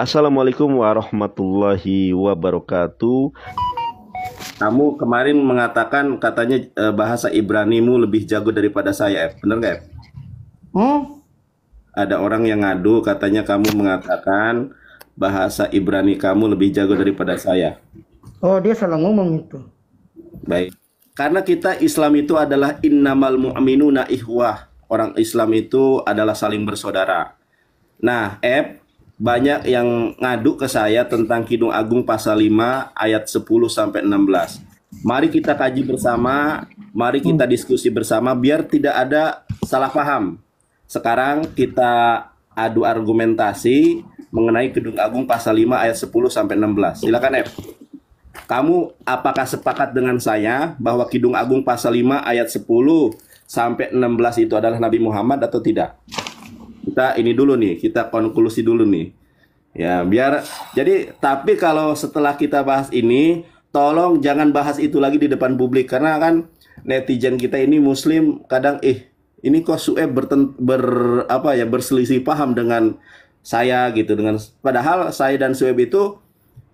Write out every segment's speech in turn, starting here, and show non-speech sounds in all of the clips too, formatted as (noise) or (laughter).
Assalamualaikum warahmatullahi wabarakatuh. Kamu kemarin mengatakan katanya e, bahasa Ibranimu lebih jago daripada saya, F. Bener nggak, F? Hmm? Ada orang yang ngadu katanya kamu mengatakan bahasa Ibrani kamu lebih jago daripada saya. Oh, dia salah ngomong itu. Baik. Karena kita Islam itu adalah innamal mu'minuna ihwah. Orang Islam itu adalah saling bersaudara. Nah, F, banyak yang ngadu ke saya tentang Kidung Agung pasal 5 ayat 10 sampai 16. Mari kita kaji bersama, mari kita hmm. diskusi bersama biar tidak ada salah paham. Sekarang kita adu argumentasi mengenai Kidung Agung pasal 5 ayat 10 sampai 16. Silakan F. Kamu apakah sepakat dengan saya bahwa Kidung Agung pasal 5 ayat 10 sampai 16 itu adalah Nabi Muhammad atau tidak? kita ini dulu nih, kita konklusi dulu nih. Ya, biar jadi tapi kalau setelah kita bahas ini, tolong jangan bahas itu lagi di depan publik karena kan netizen kita ini muslim kadang eh ini kok Sueb ber apa ya berselisih paham dengan saya gitu dengan padahal saya dan Sueb itu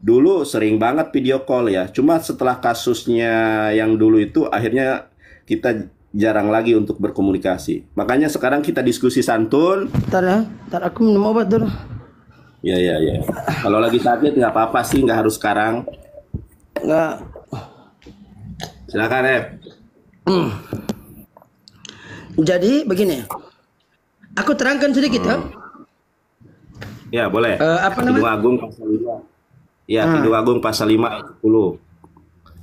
dulu sering banget video call ya. Cuma setelah kasusnya yang dulu itu akhirnya kita jarang lagi untuk berkomunikasi. Makanya sekarang kita diskusi santun. Ntar ya, ntar aku minum obat dulu. Iya, iya, ya. Kalau lagi sakit nggak apa-apa sih, nggak harus sekarang. Nggak. Silakan ya. Jadi begini, aku terangkan sedikit ya. hmm. ya. Ya boleh. Uh, apa namanya? Kidung Agung pasal 5. Ya, hmm. Kidung Agung pasal 5 ayat 10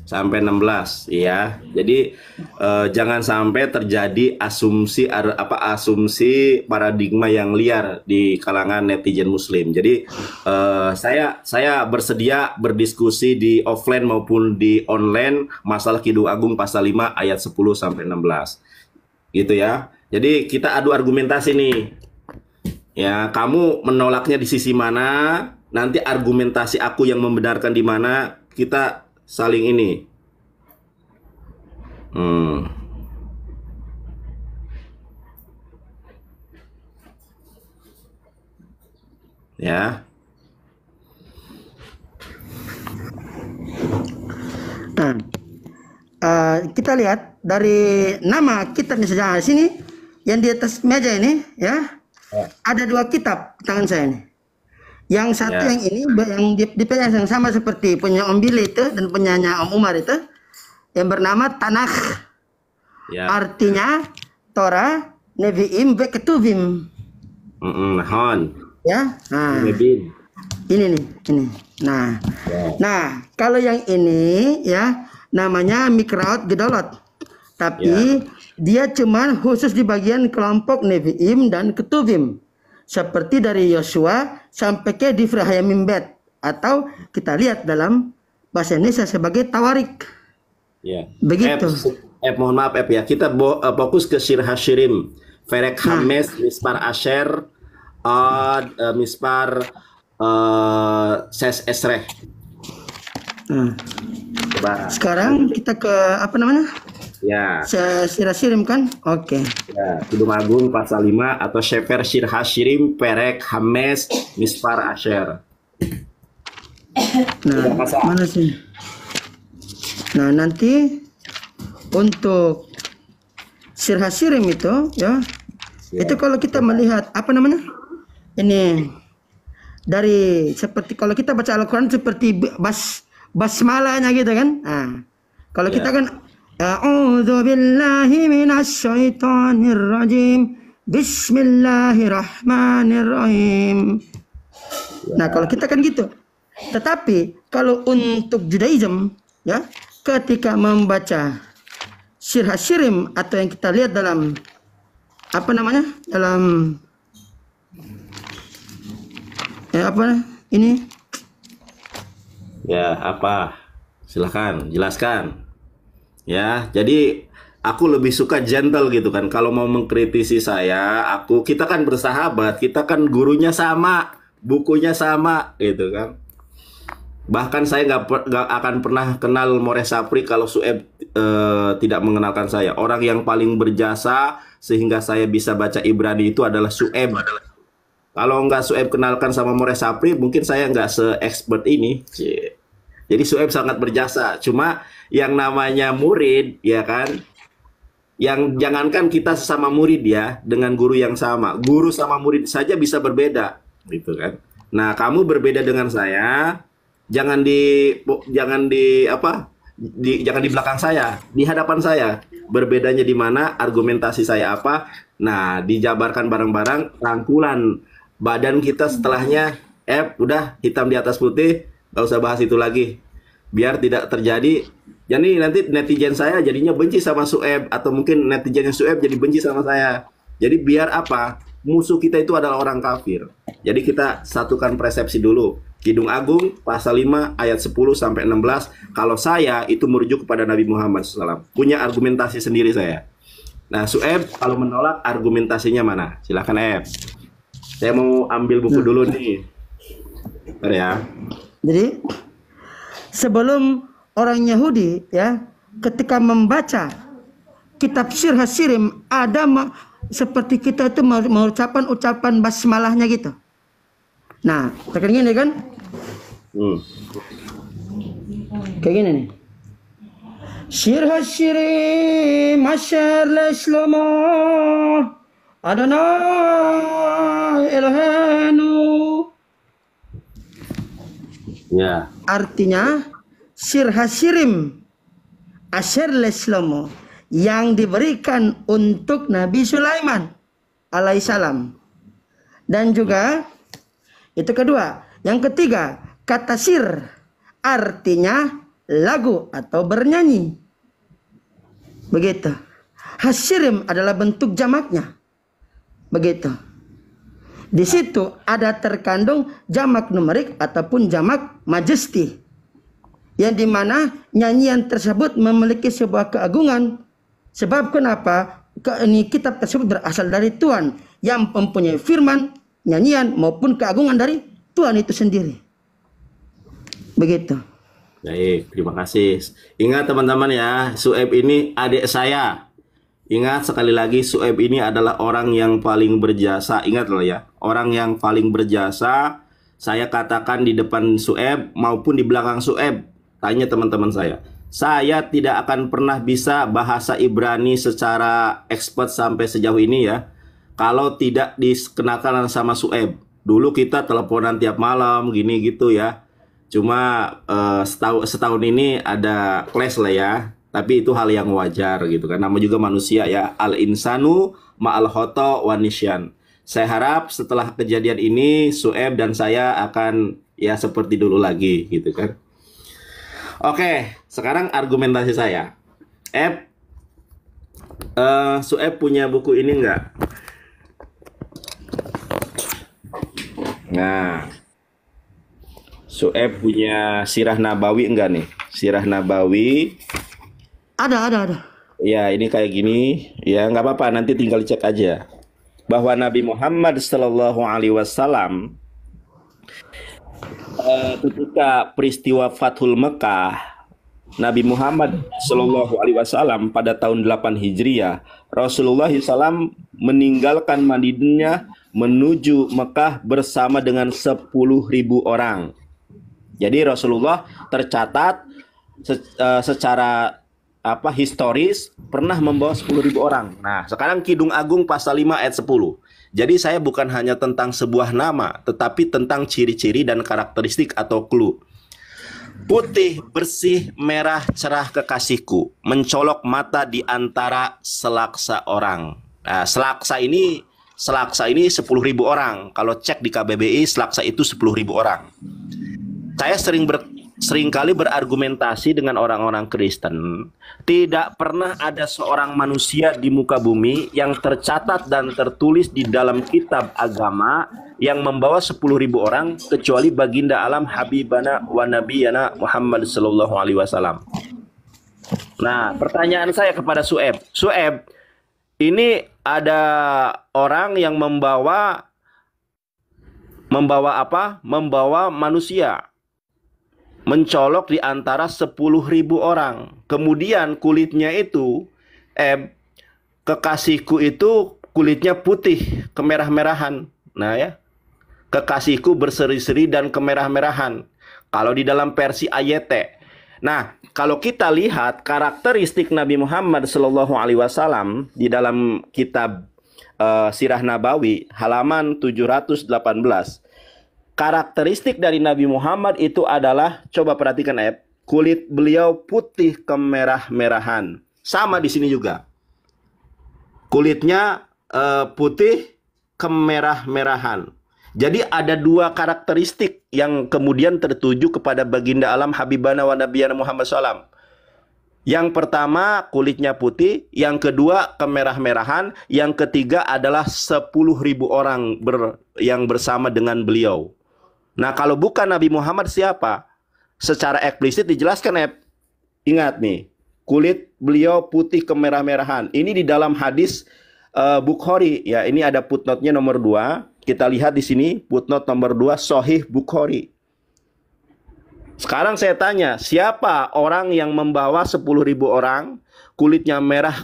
sampai 16 ya. Jadi eh, jangan sampai terjadi asumsi apa asumsi paradigma yang liar di kalangan netizen muslim. Jadi eh, saya saya bersedia berdiskusi di offline maupun di online masalah Kidung Agung pasal 5 ayat 10 sampai 16. Gitu ya. Jadi kita adu argumentasi nih. Ya, kamu menolaknya di sisi mana? Nanti argumentasi aku yang membenarkan di mana? Kita saling ini. Hmm. Ya. Nah, uh, kita lihat dari nama kitab di sini yang di atas meja ini ya, ya. ada dua kitab tangan saya ini. Yang satu yeah. yang ini yang dipegang yang sama seperti punya Om Billy itu dan penyanyi Om Umar itu yang bernama Tanakh. yeah. Artinya Torah, Nevi'im, Ketuvim Mm -mm, Ya. Nah. Ini nih, ini. Nah. yeah. Nah, kalau yang ini ya namanya Mikraot Gedolot. Tapi yeah. dia cuman khusus di bagian kelompok Nevi'im dan Ketuvim seperti dari Yosua sampai ke di Mimbet atau kita lihat dalam bahasa Indonesia sebagai tawarik. Ya. Begitu. Eh mohon maaf F ya. Kita uh, fokus ke Sir Shirim, Ferek nah. Hames, Mispar Asher, uh, uh, Mispar uh, Ses Esreh. Hmm. Sekarang kita ke apa namanya? Ya. Sirasirim kan? Oke. Okay. Ya, Kidung Agung pasal 5 atau Shefer Shir Hashirim Perek Hames Mispar Asher. Nah, mana sih? Nah, nanti untuk Shir Hashirim itu ya, ya. Itu kalau kita melihat apa namanya? Ini dari seperti kalau kita baca Al-Qur'an seperti bas basmalanya gitu kan. Nah, kalau ya. kita kan أعوذ بالله من الشيطان الرجيم Bismillahirrahmanirrahim. Nah, kalau kita kan gitu. Tetapi kalau untuk Judaism ya, ketika membaca Sir Hashirim atau yang kita lihat dalam apa namanya? Dalam ya apa ini? Ya, apa? Silahkan jelaskan. Ya, jadi aku lebih suka gentle gitu kan. Kalau mau mengkritisi saya, aku kita kan bersahabat, kita kan gurunya sama, bukunya sama gitu kan. Bahkan saya nggak akan pernah kenal More Sapri kalau Sueb e, tidak mengenalkan saya. Orang yang paling berjasa sehingga saya bisa baca Ibrani itu adalah Sueb. Kalau nggak Sueb kenalkan sama More Sapri, mungkin saya nggak se-expert ini. Jadi Sueb sangat berjasa. Cuma yang namanya murid, ya kan? Yang jangankan kita sesama murid ya, dengan guru yang sama. Guru sama murid saja bisa berbeda, gitu kan? Nah, kamu berbeda dengan saya, jangan di jangan di apa? Di, jangan di belakang saya, di hadapan saya. Berbedanya di mana? Argumentasi saya apa? Nah, dijabarkan barang-barang, rangkulan badan kita setelahnya eh, udah hitam di atas putih, gak usah bahas itu lagi biar tidak terjadi jadi nanti netizen saya jadinya benci sama Sueb atau mungkin netizen yang Sueb jadi benci sama saya jadi biar apa musuh kita itu adalah orang kafir jadi kita satukan persepsi dulu Kidung Agung pasal 5 ayat 10 sampai 16 kalau saya itu merujuk kepada Nabi Muhammad SAW punya argumentasi sendiri saya nah Sueb kalau menolak argumentasinya mana silahkan Eb saya mau ambil buku nah. dulu nih Bentar ya jadi sebelum orang Yahudi ya ketika membaca kitab Sirah Sirim ada seperti kita itu mengucapkan ucapan basmalahnya gitu. Nah, kayak gini kan? Hmm. Kayak gini nih. Sir Hasirim Asher leslomo Adonai Elhenu Ya. Artinya sirhasirim asher leslomo yang diberikan untuk Nabi Sulaiman alaihissalam. Dan juga itu kedua. Yang ketiga, kata sir artinya lagu atau bernyanyi. Begitu. Hasirim adalah bentuk jamaknya. Begitu. Di situ ada terkandung jamak numerik ataupun jamak majesti. Yang dimana nyanyian tersebut memiliki sebuah keagungan. Sebab kenapa? Ke, ini kitab tersebut berasal dari Tuhan yang mempunyai firman, nyanyian maupun keagungan dari Tuhan itu sendiri. Begitu. Baik, terima kasih. Ingat teman-teman ya, Sueb ini adik saya. Ingat sekali lagi Sueb ini adalah orang yang paling berjasa. Ingat loh ya, orang yang paling berjasa. Saya katakan di depan Sueb maupun di belakang Sueb. Tanya teman-teman saya. Saya tidak akan pernah bisa bahasa Ibrani secara expert sampai sejauh ini ya. Kalau tidak dikenakan sama Sueb. Dulu kita teleponan tiap malam gini gitu ya. Cuma eh, setahun, setahun ini ada kelas lah ya tapi itu hal yang wajar gitu kan. Nama juga manusia ya. Al insanu ma'al hoto wanisyan. Saya harap setelah kejadian ini Sueb dan saya akan ya seperti dulu lagi gitu kan. Oke, sekarang argumentasi saya. Eb uh, Sueb punya buku ini enggak? Nah, Sueb punya Sirah Nabawi enggak nih? Sirah Nabawi ada, ada, ada. Ya, ini kayak gini. Ya, nggak apa-apa. Nanti tinggal cek aja. Bahwa Nabi Muhammad Shallallahu Alaihi Wasallam eh, ketika peristiwa Fathul Mekah Nabi Muhammad Shallallahu Alaihi Wasallam pada tahun 8 Hijriah, Rasulullah SAW meninggalkan Madinah menuju Mekah bersama dengan 10.000 orang. Jadi Rasulullah tercatat eh, secara apa historis pernah membawa 10.000 orang. Nah, sekarang Kidung Agung pasal 5 ayat 10. Jadi saya bukan hanya tentang sebuah nama, tetapi tentang ciri-ciri dan karakteristik atau clue. Putih, bersih, merah, cerah kekasihku, mencolok mata di antara selaksa orang. Nah, selaksa ini selaksa ini 10.000 orang. Kalau cek di KBBI, selaksa itu 10.000 orang. Saya sering ber, seringkali berargumentasi dengan orang-orang Kristen. Tidak pernah ada seorang manusia di muka bumi yang tercatat dan tertulis di dalam kitab agama yang membawa 10.000 orang kecuali baginda alam Habibana wa Nabiyana Muhammad sallallahu alaihi wasallam. Nah, pertanyaan saya kepada Sueb. Sueb, ini ada orang yang membawa membawa apa? Membawa manusia mencolok di antara 10.000 orang. Kemudian kulitnya itu eh kekasihku itu kulitnya putih, kemerah-merahan. Nah ya. Kekasihku berseri-seri dan kemerah-merahan. Kalau di dalam versi ayete. Nah, kalau kita lihat karakteristik Nabi Muhammad Shallallahu alaihi wasallam di dalam kitab uh, Sirah Nabawi halaman 718 karakteristik dari Nabi Muhammad itu adalah coba perhatikan ya, kulit beliau putih kemerah-merahan. Sama di sini juga. Kulitnya uh, putih kemerah-merahan. Jadi ada dua karakteristik yang kemudian tertuju kepada baginda alam Habibana wa Nabiya Muhammad SAW. Yang pertama kulitnya putih, yang kedua kemerah-merahan, yang ketiga adalah ribu orang ber, yang bersama dengan beliau. Nah, kalau bukan Nabi Muhammad siapa? Secara eksplisit dijelaskan, Ingat nih, kulit beliau putih kemerah-merahan. Ini di dalam hadis uh, Bukhari. Ya, ini ada footnote-nya nomor 2. Kita lihat di sini footnote nomor 2 Sohih Bukhari. Sekarang saya tanya, siapa orang yang membawa 10.000 orang, kulitnya merah,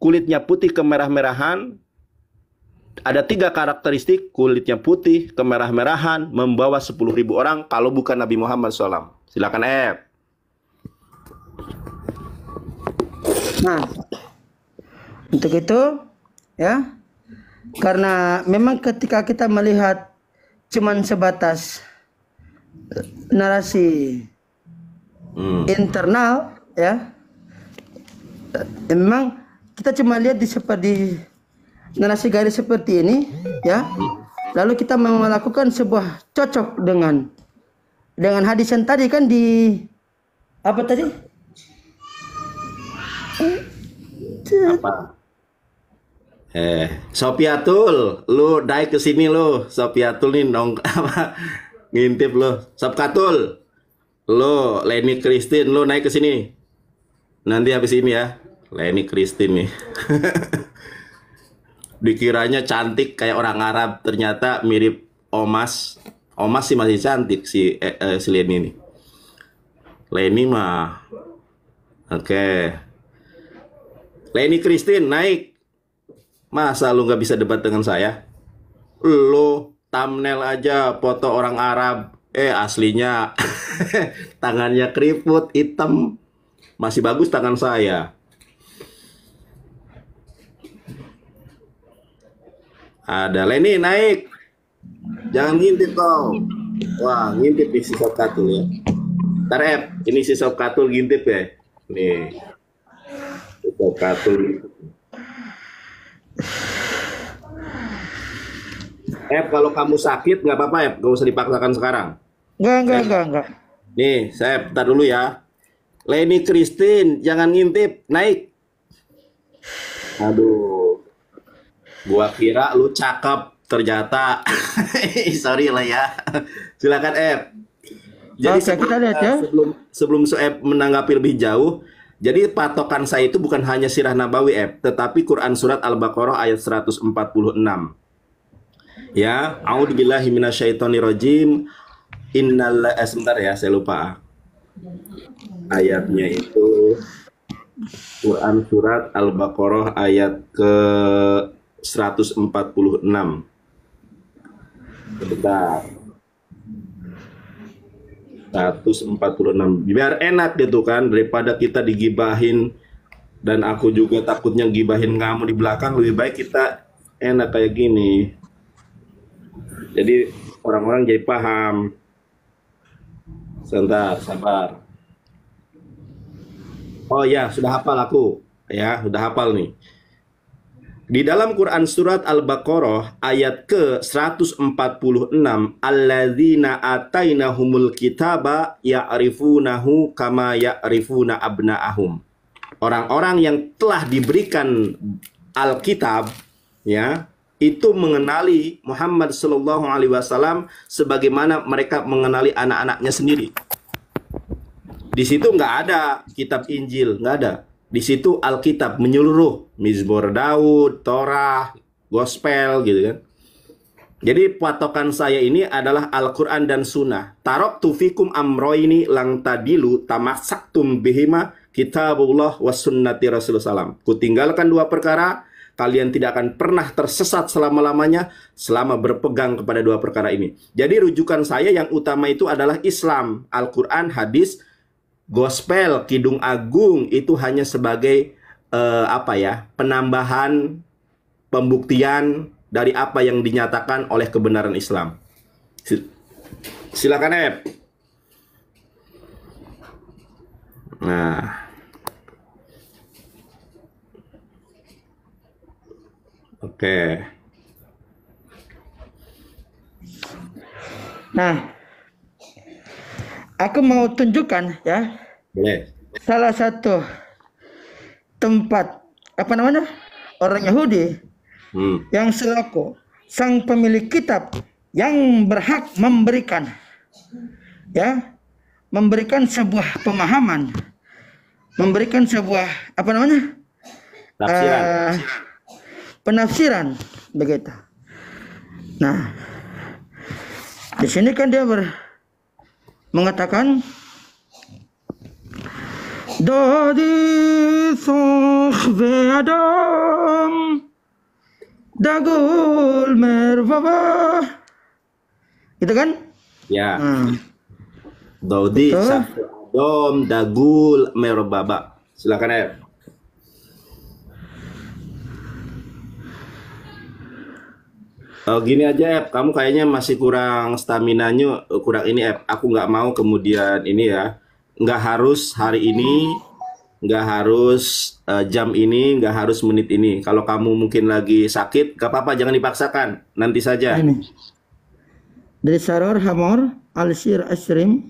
kulitnya putih kemerah-merahan, ada tiga karakteristik kulitnya putih, kemerah-merahan, membawa 10.000 orang kalau bukan Nabi Muhammad SAW. Silakan F. Nah, untuk itu ya, karena memang ketika kita melihat cuman sebatas narasi hmm. internal ya, memang kita cuma lihat di seperti narasi garis seperti ini ya lalu kita melakukan sebuah cocok dengan dengan hadis yang tadi kan di apa tadi apa eh Sopiatul lu naik ke sini lu Sopiatul nih nong (laughs) apa ngintip lu Sopkatul lu Leni Kristin lu naik ke sini nanti habis ini ya Leni Kristin nih (laughs) dikiranya cantik kayak orang Arab ternyata mirip Omas Omas sih masih cantik si eh, eh, si Leni ini Leni mah oke okay. Leni Christine naik masa lu nggak bisa debat dengan saya Lo thumbnail aja foto orang Arab eh aslinya (laughs) tangannya keriput hitam masih bagus tangan saya Ada Leni naik. Jangan ngintip kau. Wah, ngintip nih si Sob Katul ya. Ntar F, ini si Sob Katul ngintip ya. Nih. Si Sob Katul. F, kalau kamu sakit nggak apa-apa F, gak usah dipaksakan sekarang. Nggak nggak nggak enggak. Nih, saya bentar dulu ya. Leni Christine, jangan ngintip, naik. Aduh. Gua kira lu cakep, ternyata (laughs) sorry lah ya. Silakan F Jadi saya sebelum, kita lihat ya. sebelum sebelum Soeb menanggapi lebih jauh, jadi patokan saya itu bukan hanya Sirah Nabawi F tetapi Quran surat Al-Baqarah ayat 146. Ya, a'udzubillahi minasyaitonirrajim. Innal eh, sebentar ya, saya lupa. Ayatnya itu Quran surat Al-Baqarah ayat ke 146. Bentar. 146. Biar enak gitu kan daripada kita digibahin dan aku juga takutnya gibahin kamu di belakang lebih baik kita enak kayak gini. Jadi orang-orang jadi paham. Sebentar, sabar. Oh ya, sudah hafal aku. Ya, sudah hafal nih. Di dalam Quran surat Al-Baqarah ayat ke-146, alladzina atainahumul kitaba ya'rifunahu kama ya'rifuna abna'ahum. Orang-orang yang telah diberikan Alkitab ya, itu mengenali Muhammad sallallahu alaihi wasallam sebagaimana mereka mengenali anak-anaknya sendiri. Di situ nggak ada kitab Injil, nggak ada. Di situ Alkitab menyeluruh, Mizmor Daud, Torah, Gospel gitu kan. Jadi patokan saya ini adalah Al-Quran dan Sunnah. Tarok tufikum amroini lang tadilu tamasaktum bihima kitabullah wa sunnati Rasulullah SAW. Kutinggalkan dua perkara, kalian tidak akan pernah tersesat selama-lamanya selama berpegang kepada dua perkara ini. Jadi rujukan saya yang utama itu adalah Islam, Al-Quran, hadis, gospel kidung agung itu hanya sebagai eh, apa ya penambahan pembuktian dari apa yang dinyatakan oleh kebenaran Islam silakan Ep nah oke okay. nah Aku mau tunjukkan ya. Salah satu tempat apa namanya? orang Yahudi hmm. yang selaku sang pemilik kitab yang berhak memberikan ya memberikan sebuah pemahaman memberikan sebuah apa namanya penafsiran, uh, penafsiran begitu nah di sini kan dia ber, mengatakan Dadi sohve adam dagul mervava itu kan ya nah. Hmm. Dodi Adam Dagul Merobaba silakan air Oh, gini aja, App. Kamu kayaknya masih kurang stamina-nya, kurang ini, App. Aku nggak mau kemudian ini ya. Nggak harus hari ini, nggak harus uh, jam ini, nggak harus menit ini. Kalau kamu mungkin lagi sakit, nggak apa-apa, jangan dipaksakan. Nanti saja. Ini. Dari Saror Hamor, al Asrim,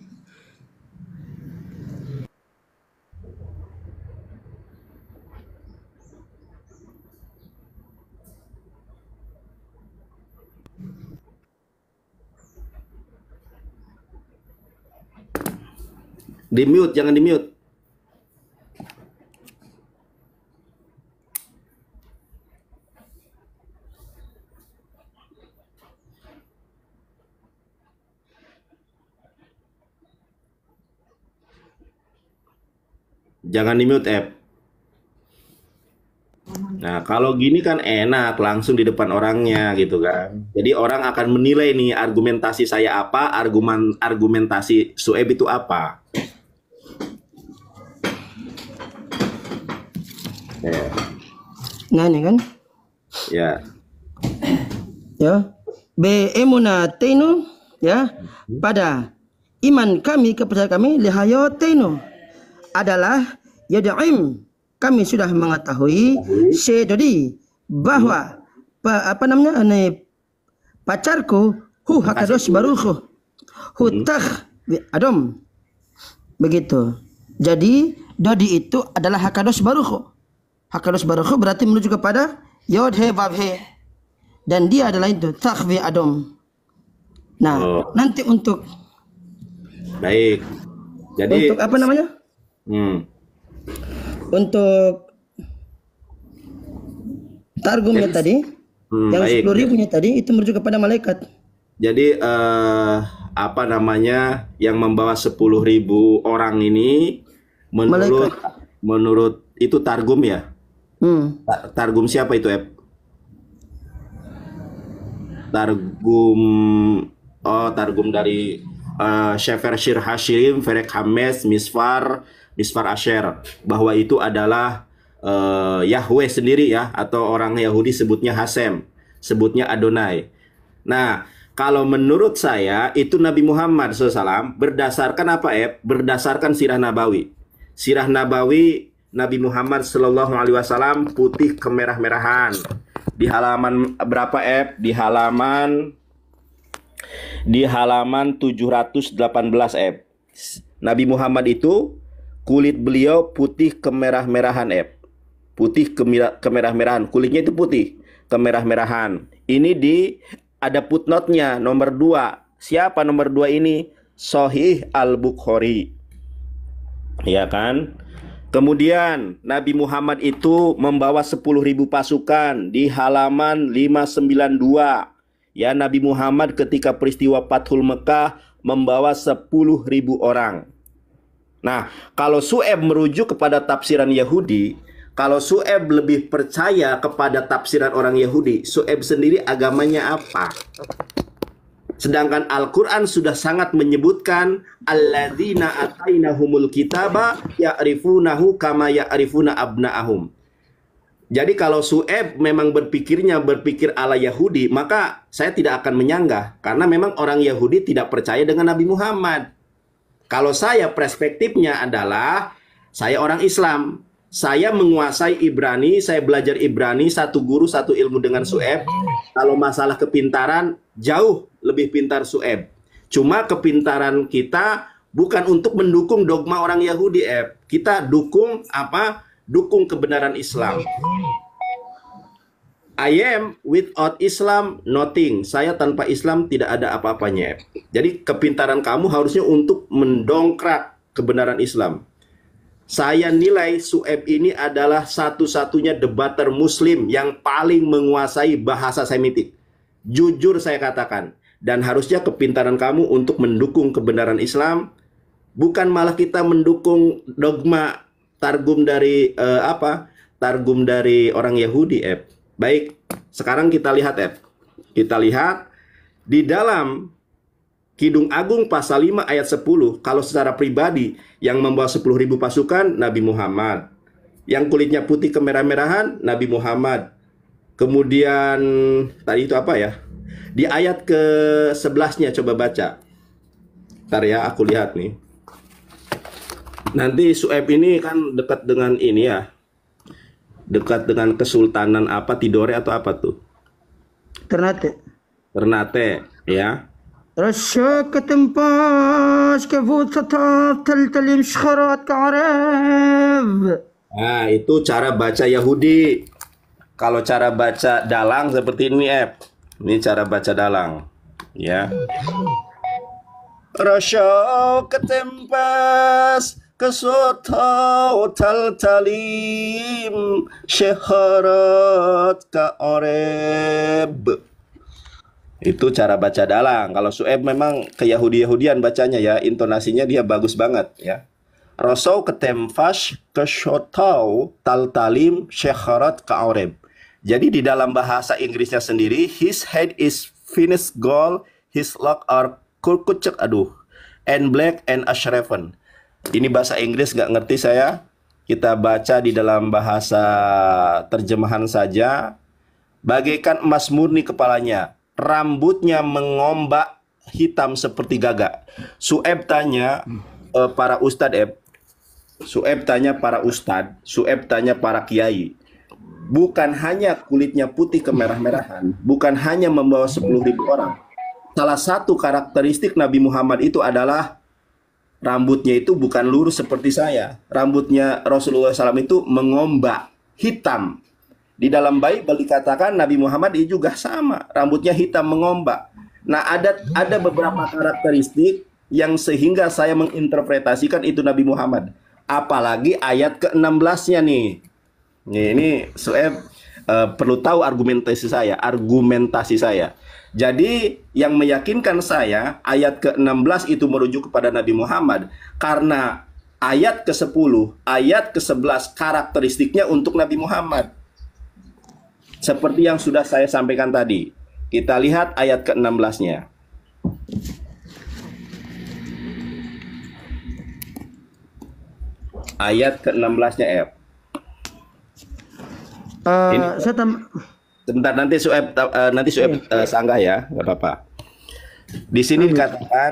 Di mute, jangan di mute. Jangan di mute app. Nah, kalau gini kan enak langsung di depan orangnya gitu kan. Jadi orang akan menilai nih argumentasi saya apa, argumen argumentasi Sueb itu apa. Iya. Nah, ini kan? ya Ya. Be ya pada iman kami kepada kami teno adalah yad'im kami sudah mengetahui sedodi bahwa pa, apa namanya ini pacarku hu hakados baruhu hutah hmm. adom begitu jadi dodi itu adalah hakados baruhu Hakadus barakhu berarti menuju kepada yod he vav he. Dan dia adalah itu takhfi adom. Nah, oh. nanti untuk baik. Jadi untuk apa namanya? Hmm. Untuk targumnya Jadi, tadi hmm, yang sepuluh ribunya tadi itu merujuk kepada malaikat. Jadi uh, apa namanya yang membawa sepuluh ribu orang ini menurut malaikat. menurut itu targum ya? Hmm. Targum siapa itu, Eb? Targum oh, targum dari uh, eh, Shefer Shir Hashirim, Ferek Hames, Misfar, Misfar Asher bahwa itu adalah uh, Yahweh sendiri ya atau orang Yahudi sebutnya Hasem, sebutnya Adonai. Nah, kalau menurut saya itu Nabi Muhammad SAW berdasarkan apa, Eb? Berdasarkan sirah Nabawi. Sirah Nabawi Nabi Muhammad Shallallahu Alaihi Wasallam putih kemerah-merahan di halaman berapa F di halaman di halaman 718 F Nabi Muhammad itu kulit beliau putih kemerah-merahan F putih kemerah-merahan kulitnya itu putih kemerah-merahan ini di ada putnotnya nomor 2 siapa nomor 2 ini Sohih Al-Bukhari ya kan Kemudian Nabi Muhammad itu membawa 10.000 pasukan di halaman 592. Ya Nabi Muhammad ketika peristiwa Fathul Mekah membawa 10.000 orang. Nah, kalau Su'eb merujuk kepada tafsiran Yahudi, kalau Su'eb lebih percaya kepada tafsiran orang Yahudi, Su'eb sendiri agamanya apa? Sedangkan Al-Quran sudah sangat menyebutkan alladzina atainahumul kitaba ya'rifunahu kama ya'rifuna abna'ahum. Jadi kalau Su'eb memang berpikirnya berpikir ala Yahudi, maka saya tidak akan menyanggah. Karena memang orang Yahudi tidak percaya dengan Nabi Muhammad. Kalau saya perspektifnya adalah saya orang Islam saya menguasai Ibrani, saya belajar Ibrani, satu guru, satu ilmu dengan Sueb. Kalau masalah kepintaran, jauh lebih pintar Sueb. Cuma kepintaran kita bukan untuk mendukung dogma orang Yahudi, Eb. Kita dukung apa? Dukung kebenaran Islam. I am without Islam nothing. Saya tanpa Islam tidak ada apa-apanya, Jadi kepintaran kamu harusnya untuk mendongkrak kebenaran Islam. Saya nilai Sueb ini adalah satu-satunya debater muslim yang paling menguasai bahasa Semitik. Jujur saya katakan. Dan harusnya kepintaran kamu untuk mendukung kebenaran Islam. Bukan malah kita mendukung dogma targum dari uh, apa? Targum dari orang Yahudi, Baik, sekarang kita lihat, Ep. Kita lihat di dalam Kidung Agung pasal 5 ayat 10 kalau secara pribadi yang membawa 10.000 pasukan Nabi Muhammad. Yang kulitnya putih kemerah-merahan Nabi Muhammad. Kemudian tadi itu apa ya? Di ayat ke-11-nya coba baca. Ntar ya aku lihat nih. Nanti Sueb ini kan dekat dengan ini ya. Dekat dengan Kesultanan apa Tidore atau apa tuh? Ternate. Ternate ya. رشاك tempas kebut tetap tel-telim syarat Nah, itu cara baca Yahudi. Kalau cara baca dalang seperti ini, F. Ini cara baca dalang. Ya. Rasha ketempas kesotau tal talim syaharat ka'arab. Itu cara baca dalang. Kalau Su'eb memang ke Yahudi-Yahudian bacanya ya, intonasinya dia bagus banget ya. Rosau ke ke shotau tal talim shekharat ke aureb. Jadi di dalam bahasa Inggrisnya sendiri, his head is finished gold, his lock are kurkucek, aduh, and black and ashreven. Ini bahasa Inggris nggak ngerti saya. Kita baca di dalam bahasa terjemahan saja. Bagaikan emas murni kepalanya, rambutnya mengombak hitam seperti gagak. Sueb tanya uh, para ustadz Eb, Sueb tanya para ustadz, Sueb tanya para kiai. Bukan hanya kulitnya putih kemerah-merahan, bukan hanya membawa 10.000 orang. Salah satu karakteristik Nabi Muhammad itu adalah rambutnya itu bukan lurus seperti saya. Rambutnya Rasulullah SAW itu mengombak, hitam. Di dalam Bible dikatakan Nabi Muhammad dia juga sama, rambutnya hitam mengombak. Nah, ada ada beberapa karakteristik yang sehingga saya menginterpretasikan itu Nabi Muhammad. Apalagi ayat ke-16-nya nih. ini Sueb uh, perlu tahu argumentasi saya, argumentasi saya. Jadi yang meyakinkan saya ayat ke-16 itu merujuk kepada Nabi Muhammad karena ayat ke-10, ayat ke-11 karakteristiknya untuk Nabi Muhammad. Seperti yang sudah saya sampaikan tadi. Kita lihat ayat ke-16-nya. Ayat ke-16-nya F. Uh, eh, Ini, saya tam sebentar nanti Sueb uh, nanti Sueb uh, sanggah ya, nggak apa-apa. Di sini iya. dikatakan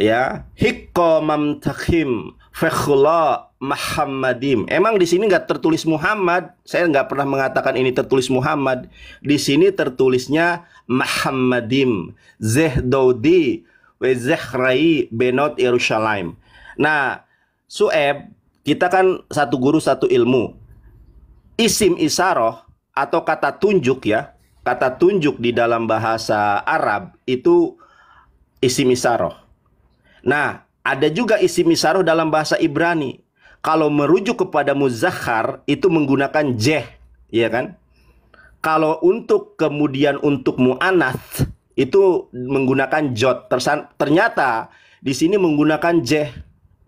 ya hikomam takhim Fekhulah Muhammadim. Emang di sini nggak tertulis Muhammad. Saya nggak pernah mengatakan ini tertulis Muhammad. Di sini tertulisnya Muhammadim. Zehdaudi Zehrai Benot Yerushalayim. Nah, Sueb, kita kan satu guru satu ilmu. Isim isaroh atau kata tunjuk ya. Kata tunjuk di dalam bahasa Arab itu isim isaroh. Nah, ada juga isi misaruh dalam bahasa Ibrani. Kalau merujuk kepada muzakhar itu menggunakan jeh, ya kan? Kalau untuk kemudian untuk mu'anath itu menggunakan jot. ternyata di sini menggunakan jeh.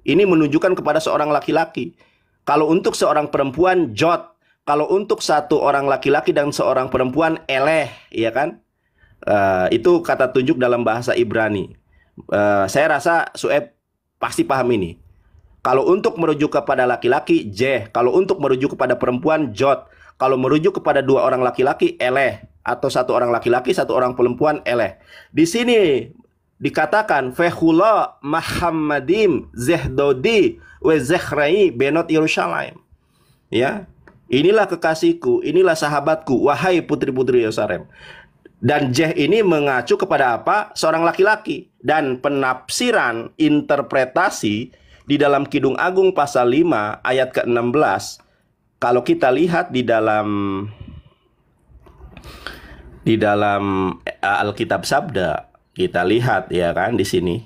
Ini menunjukkan kepada seorang laki-laki. Kalau untuk seorang perempuan jot. Kalau untuk satu orang laki-laki dan seorang perempuan eleh, ya kan? Uh, itu kata tunjuk dalam bahasa Ibrani. Uh, saya rasa Sueb pasti paham ini. Kalau untuk merujuk kepada laki-laki, jeh Kalau untuk merujuk kepada perempuan, Jot. Kalau merujuk kepada dua orang laki-laki, Eleh. Atau satu orang laki-laki, satu orang perempuan, Eleh. Di sini dikatakan fehula Muhammadim zehdodi Wezehrai benot Yerushalayim. Ya, inilah kekasihku, inilah sahabatku, wahai putri-putri Yerusalem. Dan jeh ini mengacu kepada apa? Seorang laki-laki. Dan penafsiran, interpretasi di dalam Kidung Agung pasal 5 ayat ke-16. Kalau kita lihat di dalam di dalam eh, Alkitab Sabda, kita lihat ya kan di sini.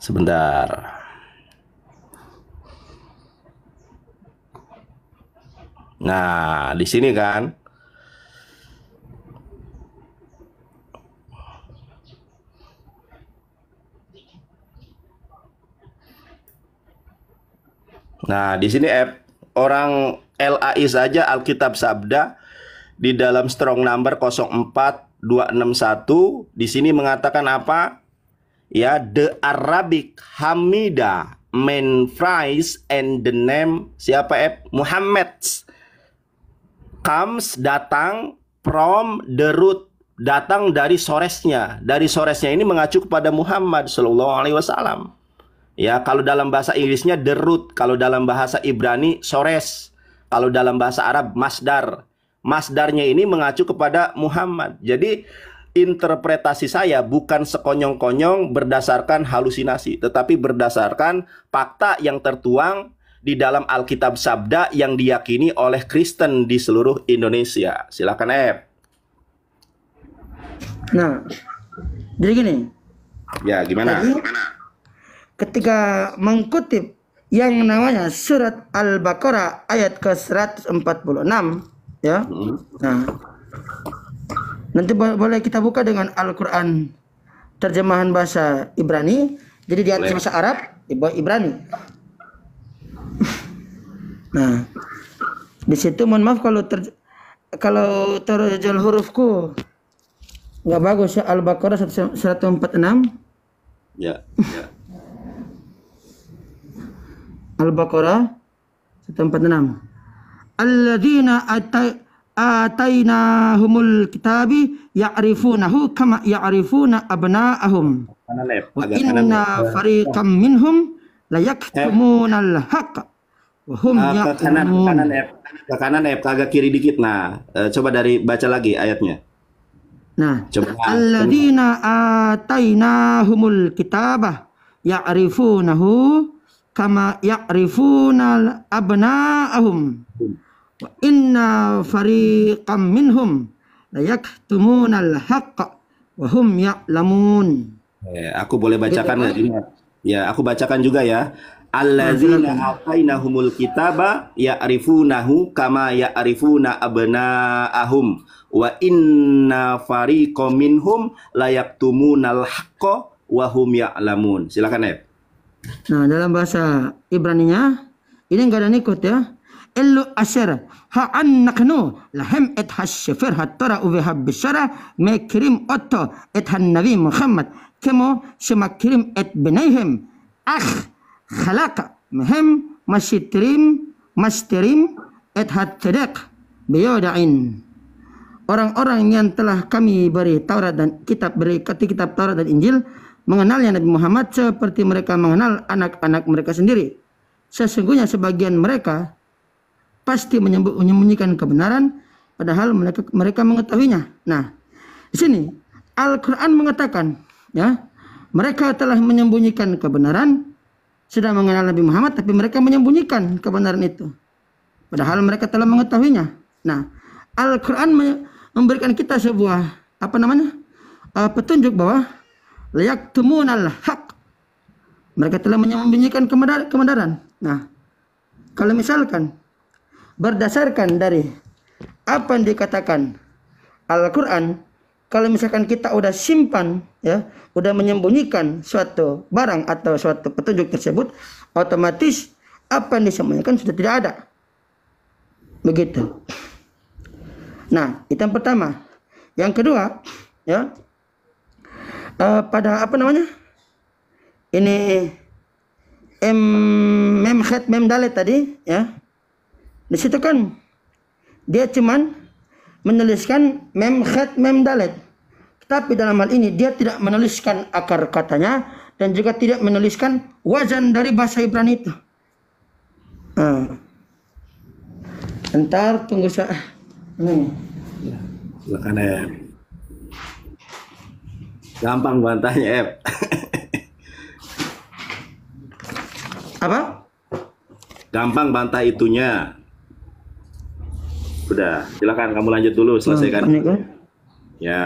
Sebentar. Nah, di sini kan Nah, di sini F, orang LAI saja Alkitab Sabda di dalam strong number 04261 di sini mengatakan apa? Ya, the Arabic Hamida men fries and the name siapa F? Muhammad comes datang from the root datang dari soresnya dari soresnya ini mengacu kepada Muhammad Shallallahu Alaihi Wasallam Ya, kalau dalam bahasa Inggrisnya the root, kalau dalam bahasa Ibrani sores, kalau dalam bahasa Arab masdar. Masdarnya ini mengacu kepada Muhammad. Jadi interpretasi saya bukan sekonyong-konyong berdasarkan halusinasi, tetapi berdasarkan fakta yang tertuang di dalam Alkitab Sabda yang diyakini oleh Kristen di seluruh Indonesia. Silakan, Ep. Nah, jadi gini. Ya, gimana? Jadi, gimana? ketika mengkutip yang namanya surat Al-Baqarah ayat ke-146 ya. Hmm. Nah. Nanti boleh kita buka dengan Al-Qur'an terjemahan bahasa Ibrani. Jadi di atas bahasa Arab, di Ibrani. (laughs) nah, di situ mohon maaf kalau ter kalau terjal hurufku nggak bagus ya Al-Baqarah 146. Ya, ya. Al-Baqarah 146. Alladzina atainahumul kitabi ya'rifunahu kama ya'rifuna abna'ahum. Ya, Wa inna fariqam minhum layaktumunal haqq Wahum uh, ah, ke kanan ke kanan F eh. ke kanan F eh. ke agak kiri dikit nah uh, coba dari baca lagi ayatnya nah coba alladzina atainahumul kitabah ya'rifunahu kama ya'rifunal abna'ahum wa inna fariqam minhum layaktumunal yaktumunal haqq wa hum ya'lamun eh, aku boleh bacakan nggak ini ya aku bacakan juga ya alladzina atainahumul kitaba ya'rifunahu kama ya'rifuna abna'ahum wa inna fariqam minhum layaktumunal yaktumunal haqq wa hum ya'lamun silakan ya. Nah, dalam bahasa Ibraninya ini enggak ada nikut ya. elu asher ha'an naknu lahem et hasyafir hattara uvehab bishara mekrim otto et Nabi Muhammad kemo semakrim et benayhim ah khalaka mehem masitrim masterim et hattadek biyoda'in orang-orang yang telah kami beri Taurat dan kitab beri kitab Taurat dan Injil mengenalnya Nabi Muhammad seperti mereka mengenal anak-anak mereka sendiri. Sesungguhnya sebagian mereka pasti menyembunyikan kebenaran padahal mereka mereka mengetahuinya. Nah, di sini Al-Qur'an mengatakan, ya, mereka telah menyembunyikan kebenaran sudah mengenal Nabi Muhammad tapi mereka menyembunyikan kebenaran itu. Padahal mereka telah mengetahuinya. Nah, Al-Qur'an memberikan kita sebuah apa namanya? Uh, petunjuk bahwa layaktumunal hak Mereka telah menyembunyikan kebenaran. Nah, kalau misalkan berdasarkan dari apa yang dikatakan Al-Qur'an, kalau misalkan kita udah simpan ya, udah menyembunyikan suatu barang atau suatu petunjuk tersebut, otomatis apa yang disembunyikan sudah tidak ada. Begitu. Nah, itu yang pertama. Yang kedua, ya, uh, pada apa namanya ini m mem khat mem dalet tadi ya di situ kan dia cuman menuliskan mem khat mem dalet tapi dalam hal ini dia tidak menuliskan akar katanya dan juga tidak menuliskan wazan dari bahasa Ibrani itu uh. ntar tunggu saya ini silakan ya Gampang bantahnya, Ep. Apa? Gampang bantah itunya. sudah, silakan kamu lanjut dulu, hmm, selesaikan. kan? ya.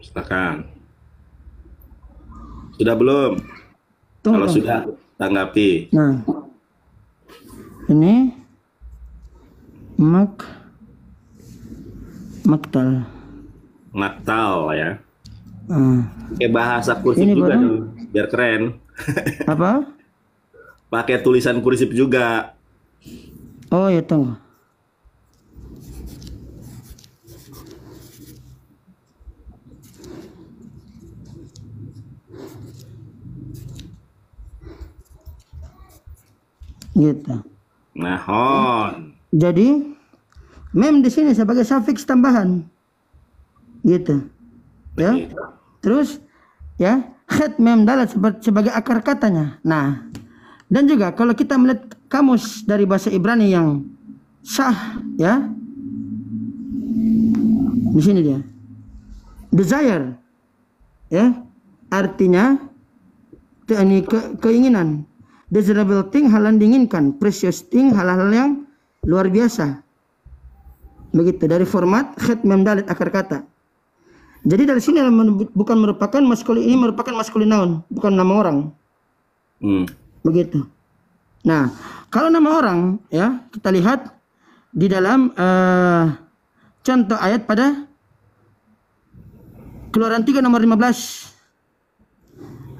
Silakan. Sudah belum? Tunggu. Kalau sudah tanggapi. Nah, ini mak maktal. Maktal ya. Hmm. Pakai bahasa kursif ini juga dong, biar keren. (laughs) Apa? Pakai tulisan kursif juga. Oh ya tunggu. Gitu. Nahon. Jadi mem di sini sebagai suffix tambahan. Gitu. Ya. Terus ya head mem dalat sebagai akar katanya. Nah, dan juga kalau kita melihat kamus dari bahasa Ibrani yang sah ya. Di sini dia. Desire. Ya. Artinya ini ke, keinginan desirable thing hal yang diinginkan, precious thing hal-hal yang luar biasa. Begitu dari format head mem akar kata. Jadi dari sini bukan merupakan maskulin ini merupakan maskulin noun, bukan nama orang. Hmm. Begitu. Nah, kalau nama orang ya, kita lihat di dalam uh, contoh ayat pada Keluaran 3 nomor 15.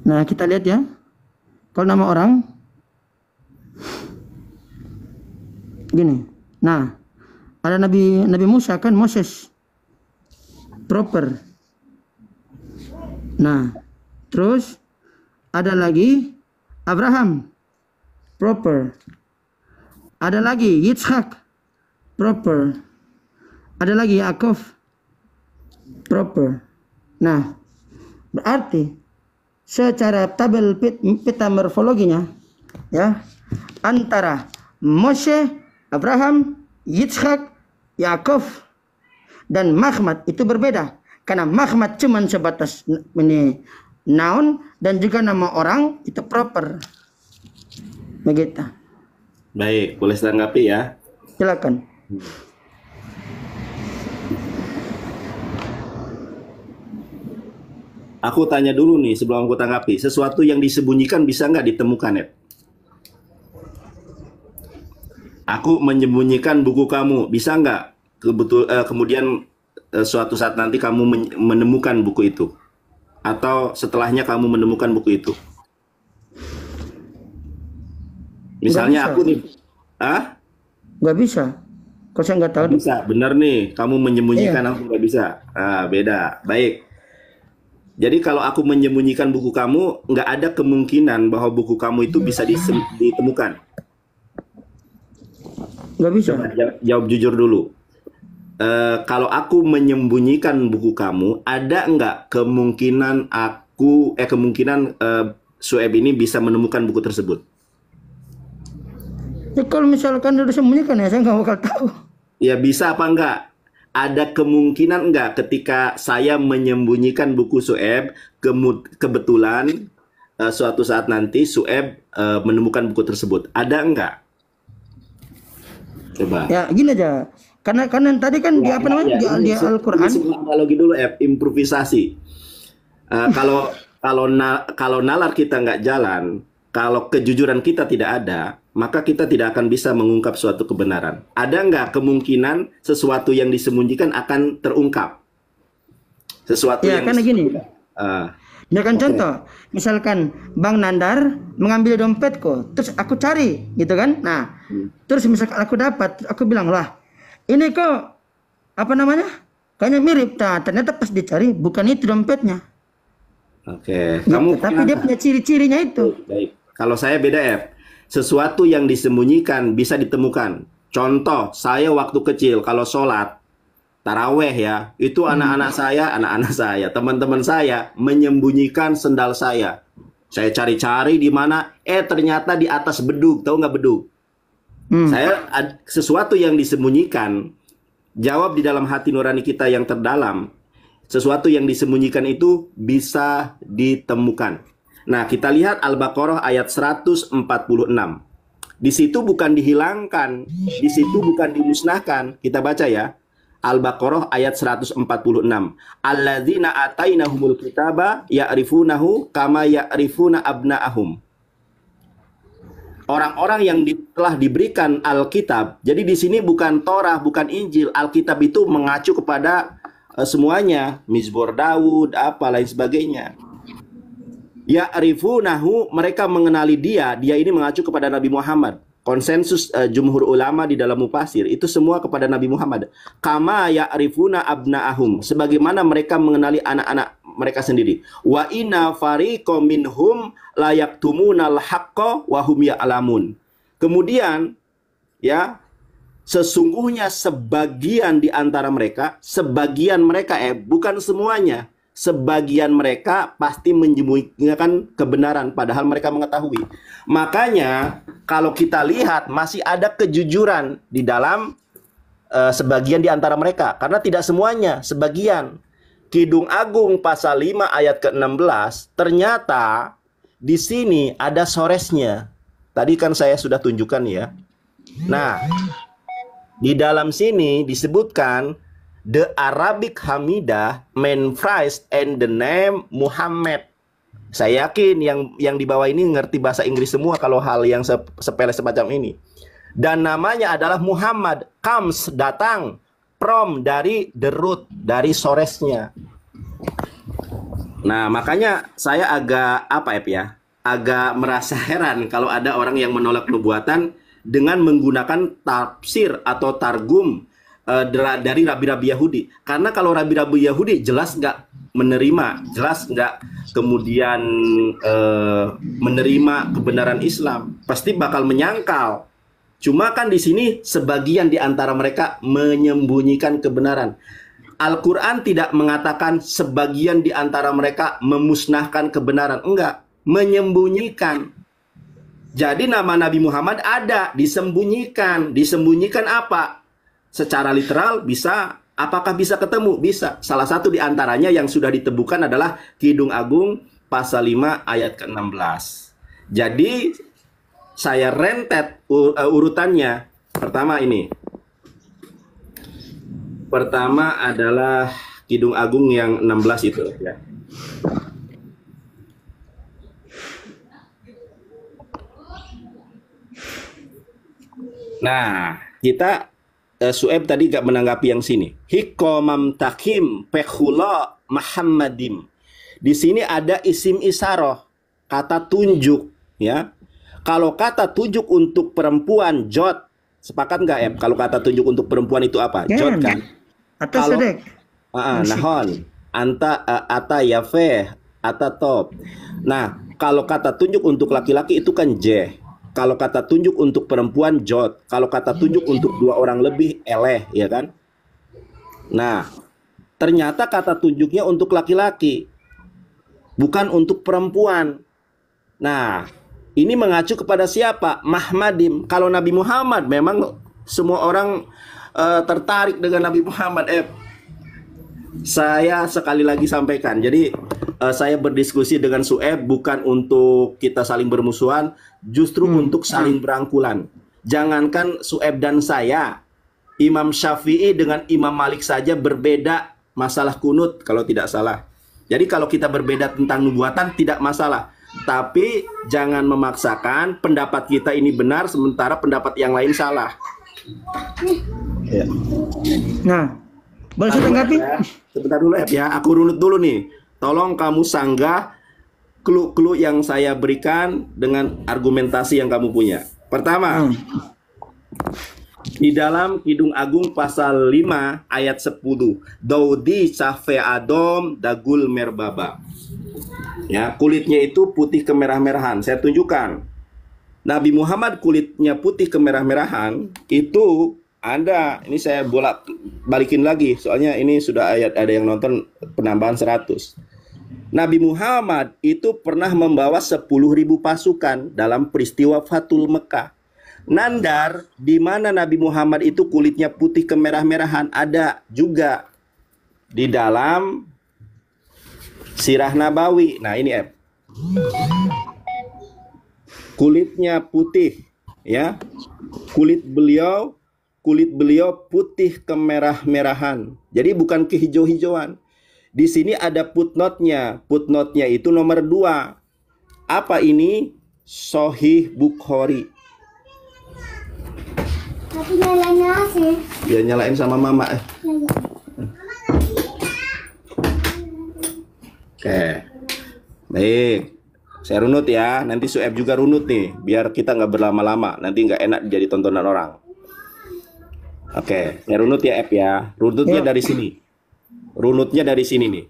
Nah, kita lihat ya. Kalau nama orang Gini. Nah, ada Nabi Nabi Musa kan Moses proper. Nah, terus ada lagi Abraham proper. Ada lagi Yitzhak proper. Ada lagi Yaakov proper. Nah, berarti secara tabel peta morfologinya ya antara Moshe, Abraham, Yitzhak, Yakov dan Mahmat itu berbeda karena Mahmat cuma sebatas ini noun dan juga nama orang itu proper. Begitu. Baik, boleh tanggapi ya? Silakan. Aku tanya dulu nih sebelum aku tanggapi, sesuatu yang disembunyikan bisa nggak ditemukan, ya? aku menyembunyikan buku kamu, bisa nggak? Kebetul, uh, kemudian uh, suatu saat nanti kamu menemukan buku itu, atau setelahnya kamu menemukan buku itu. Misalnya aku nih, ah? Gak bisa. kau saya nggak tahu? Gak bisa, benar nih. Kamu menyembunyikan iya. aku nggak bisa. Ah, beda. Baik. Jadi kalau aku menyembunyikan buku kamu, nggak ada kemungkinan bahwa buku kamu itu bisa ditemukan. Nggak bisa. Jawab, jawab jujur dulu. Uh, kalau aku menyembunyikan buku kamu, ada nggak kemungkinan aku eh kemungkinan uh, Sueb ini bisa menemukan buku tersebut? Ya, kalau misalkan sudah sembunyikan ya saya nggak bakal tahu. Ya bisa apa enggak? Ada kemungkinan enggak ketika saya menyembunyikan buku Sueb, kebetulan uh, suatu saat nanti Sueb uh, menemukan buku tersebut. Ada enggak? Coba. Ya, gini aja. Karena karena tadi kan ya, di apa namanya? Ya, di, ya, di Al-Qur'an. Analogi dulu F, improvisasi. Uh, (laughs) kalau kalau na, kalau nalar kita nggak jalan, kalau kejujuran kita tidak ada, maka kita tidak akan bisa mengungkap suatu kebenaran. Ada nggak kemungkinan sesuatu yang disembunyikan akan terungkap? Sesuatu ya, yang karena gini. Uh, Misalkan okay. contoh, misalkan Bang Nandar mengambil dompetku, terus aku cari, gitu kan? Nah, hmm. terus misalkan aku dapat, aku bilang lah, ini kok apa namanya? Kayaknya mirip. Nah, ternyata pas dicari bukan itu dompetnya. Oke. Okay. Gitu, Kamu tapi dia punya ciri-cirinya itu. Baik. Kalau saya beda ya. Sesuatu yang disembunyikan bisa ditemukan. Contoh, saya waktu kecil kalau sholat taraweh ya, itu anak-anak hmm. saya, anak-anak saya, teman-teman saya menyembunyikan sendal saya. Saya cari-cari di mana, eh ternyata di atas beduk, tahu nggak beduk? Hmm. Saya sesuatu yang disembunyikan, jawab di dalam hati nurani kita yang terdalam, sesuatu yang disembunyikan itu bisa ditemukan. Nah, kita lihat Al-Baqarah ayat 146. Di situ bukan dihilangkan, di situ bukan dimusnahkan. Kita baca ya. Al-Baqarah ayat 146. Alladzina atainahumul kitaba ya'rifunahu kama ya'rifuna abna'ahum. Orang-orang yang di, telah diberikan Alkitab. Jadi di sini bukan Torah, bukan Injil. Alkitab itu mengacu kepada uh, semuanya, Mizbor Daud, apa lain sebagainya. Ya'rifunahu mereka mengenali dia. Dia ini mengacu kepada Nabi Muhammad konsensus uh, jumhur ulama di dalam mufasir itu semua kepada Nabi Muhammad. Kama abna ahum, sebagaimana mereka mengenali anak-anak mereka sendiri. Wa inna fariqom minhum layaktumunal haqqa wa hum ya'lamun. Kemudian ya sesungguhnya sebagian di antara mereka, sebagian mereka eh bukan semuanya sebagian mereka pasti menyembunyikan kebenaran padahal mereka mengetahui. Makanya kalau kita lihat masih ada kejujuran di dalam uh, sebagian di antara mereka karena tidak semuanya, sebagian. Kidung Agung pasal 5 ayat ke-16 ternyata di sini ada soresnya. Tadi kan saya sudah tunjukkan ya. Nah, di dalam sini disebutkan the Arabic Hamidah main phrase and the name Muhammad. Saya yakin yang yang di bawah ini ngerti bahasa Inggris semua kalau hal yang sepele semacam ini. Dan namanya adalah Muhammad comes datang from dari the root dari soresnya. Nah, makanya saya agak apa ya, agak merasa heran kalau ada orang yang menolak nubuatan dengan menggunakan tafsir atau targum uh, dari rabi-rabi Yahudi. Karena kalau rabi-rabi Yahudi jelas nggak menerima, jelas nggak kemudian uh, menerima kebenaran Islam, pasti bakal menyangkal. Cuma kan di sini sebagian di antara mereka menyembunyikan kebenaran. Al-Quran tidak mengatakan sebagian di antara mereka memusnahkan kebenaran. Enggak, menyembunyikan. Jadi nama Nabi Muhammad ada, disembunyikan. Disembunyikan apa? secara literal bisa apakah bisa ketemu? Bisa. Salah satu diantaranya yang sudah ditemukan adalah Kidung Agung pasal 5 ayat ke-16. Jadi saya rentet ur uh, urutannya. Pertama ini. Pertama adalah Kidung Agung yang 16 itu ya. Nah, kita uh, eh, Sueb tadi gak menanggapi yang sini. Hikomam takim pekhula Muhammadim. Di sini ada isim isaroh, kata tunjuk, ya. Kalau kata tunjuk untuk perempuan jod, sepakat nggak ya? Kalau kata tunjuk untuk perempuan itu apa? Yeah, jod iya, kan? Iya. Atau Kalau, sedek. Uh, nahon, anta uh, ata yafe, ata top. Nah, kalau kata tunjuk untuk laki-laki itu kan j. Kalau kata tunjuk untuk perempuan jod, kalau kata tunjuk untuk dua orang lebih eleh, ya kan? Nah, ternyata kata tunjuknya untuk laki-laki, bukan untuk perempuan. Nah, ini mengacu kepada siapa? Mahmadim. Kalau Nabi Muhammad memang semua orang uh, tertarik dengan Nabi Muhammad. Eh, saya sekali lagi sampaikan. Jadi uh, saya berdiskusi dengan Sueb bukan untuk kita saling bermusuhan, justru hmm. untuk saling hmm. berangkulan. Jangankan Sueb dan saya, Imam Syafi'i dengan Imam Malik saja berbeda masalah kunut kalau tidak salah. Jadi kalau kita berbeda tentang nubuatan tidak masalah. Tapi jangan memaksakan pendapat kita ini benar sementara pendapat yang lain salah. Ya. Nah, boleh saya tanggapi? Ya. Sebentar dulu ya, aku runut dulu nih. Tolong kamu sanggah clue-clue yang saya berikan dengan argumentasi yang kamu punya. Pertama, hmm. di dalam Kidung Agung pasal 5 ayat 10, Daudi Safe Adom Dagul Merbaba. Ya, kulitnya itu putih kemerah-merahan. Saya tunjukkan. Nabi Muhammad kulitnya putih kemerah-merahan itu Anda ini saya bolak balikin lagi soalnya ini sudah ayat ada yang nonton penambahan 100 Nabi Muhammad itu pernah membawa 10.000 pasukan dalam peristiwa Fatul Mekah. Nandar di mana Nabi Muhammad itu kulitnya putih kemerah-merahan ada juga di dalam sirah Nabawi. Nah, ini eh. Kulitnya putih ya. Kulit beliau kulit beliau putih kemerah-merahan. Jadi bukan kehijau-hijauan. Di sini ada footnote-nya. Footnote-nya itu nomor dua. Apa ini? Sohih Bukhari. Tapi nyalain sih. Biar nyalain sama mama. Eh. Iya, iya. Oke. Okay. Baik. Saya runut ya. Nanti Sueb juga runut nih. Biar kita nggak berlama-lama. Nanti nggak enak jadi tontonan orang. Oke. Okay. Saya runut ya, F ya. Runutnya ya. dari sini runutnya dari sini nih.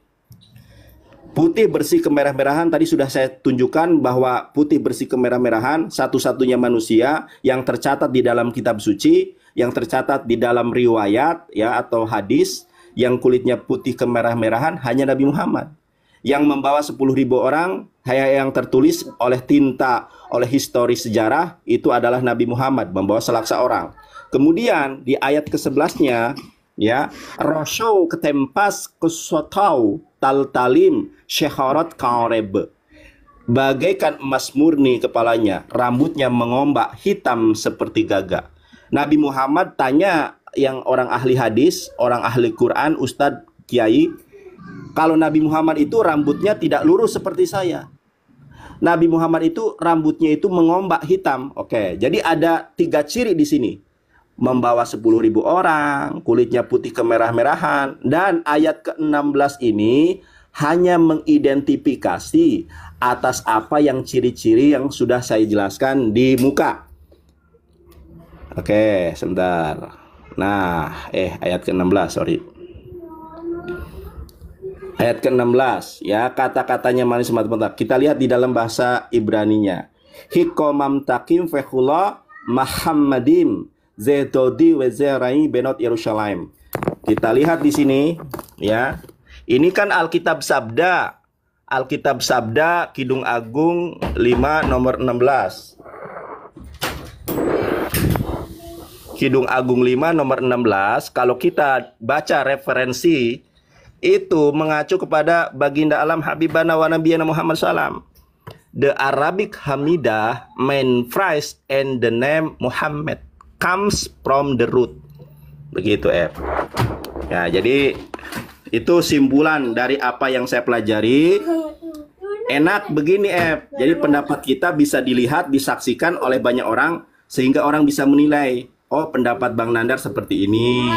Putih bersih kemerah-merahan tadi sudah saya tunjukkan bahwa putih bersih kemerah-merahan satu-satunya manusia yang tercatat di dalam kitab suci, yang tercatat di dalam riwayat ya atau hadis yang kulitnya putih kemerah-merahan hanya Nabi Muhammad yang membawa 10.000 orang yang tertulis oleh tinta oleh histori sejarah itu adalah Nabi Muhammad membawa selaksa orang. Kemudian di ayat ke-11-nya ya rosau ketempas kusotau tal talim syekharat kaorebe bagaikan emas murni kepalanya rambutnya mengombak hitam seperti gagak Nabi Muhammad tanya yang orang ahli hadis orang ahli Quran Ustad Kiai kalau Nabi Muhammad itu rambutnya tidak lurus seperti saya Nabi Muhammad itu rambutnya itu mengombak hitam oke jadi ada tiga ciri di sini membawa 10.000 orang, kulitnya putih kemerah-merahan. Dan ayat ke-16 ini hanya mengidentifikasi atas apa yang ciri-ciri yang sudah saya jelaskan di muka. Oke, sebentar. Nah, eh ayat ke-16, sorry. Ayat ke-16 ya, kata-katanya manis mata-mata. Kita lihat di dalam bahasa ibrani nya Hikomam takim fehullah Muhammadim Zedodi Wezerai Benot Yerushalayim. Kita lihat di sini ya. Ini kan Alkitab Sabda. Alkitab Sabda Kidung Agung 5 nomor 16. Kidung Agung 5 nomor 16 kalau kita baca referensi itu mengacu kepada baginda alam Habibana wa Nabiyana Muhammad Sallam, The Arabic Hamidah main phrase and the name Muhammad comes from the root. Begitu F. Ya, jadi itu simpulan dari apa yang saya pelajari. Enak begini F. Jadi pendapat kita bisa dilihat, disaksikan oleh banyak orang sehingga orang bisa menilai, oh pendapat Bang Nandar seperti ini.